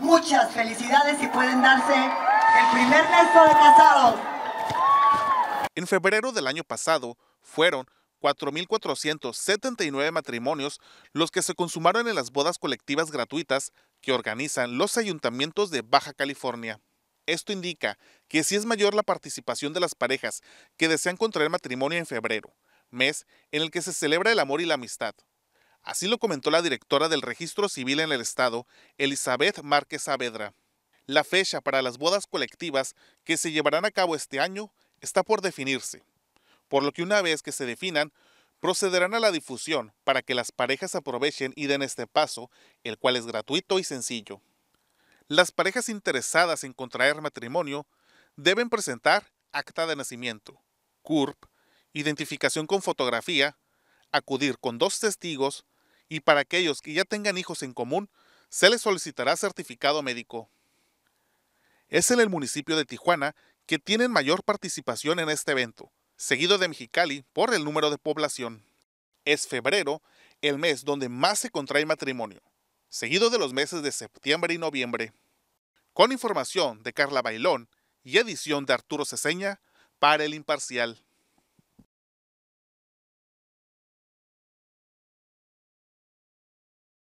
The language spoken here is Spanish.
Muchas felicidades y pueden darse el primer beso de casados. En febrero del año pasado fueron 4.479 matrimonios los que se consumaron en las bodas colectivas gratuitas que organizan los ayuntamientos de Baja California. Esto indica que si sí es mayor la participación de las parejas que desean contraer matrimonio en febrero, mes en el que se celebra el amor y la amistad. Así lo comentó la directora del Registro Civil en el Estado, Elizabeth Márquez Saavedra. La fecha para las bodas colectivas que se llevarán a cabo este año está por definirse, por lo que una vez que se definan, procederán a la difusión para que las parejas aprovechen y den este paso, el cual es gratuito y sencillo. Las parejas interesadas en contraer matrimonio deben presentar acta de nacimiento, CURP, identificación con fotografía, acudir con dos testigos, y para aquellos que ya tengan hijos en común, se les solicitará certificado médico. Es en el municipio de Tijuana que tienen mayor participación en este evento, seguido de Mexicali por el número de población. Es febrero, el mes donde más se contrae matrimonio, seguido de los meses de septiembre y noviembre. Con información de Carla Bailón y edición de Arturo Ceseña para El Imparcial.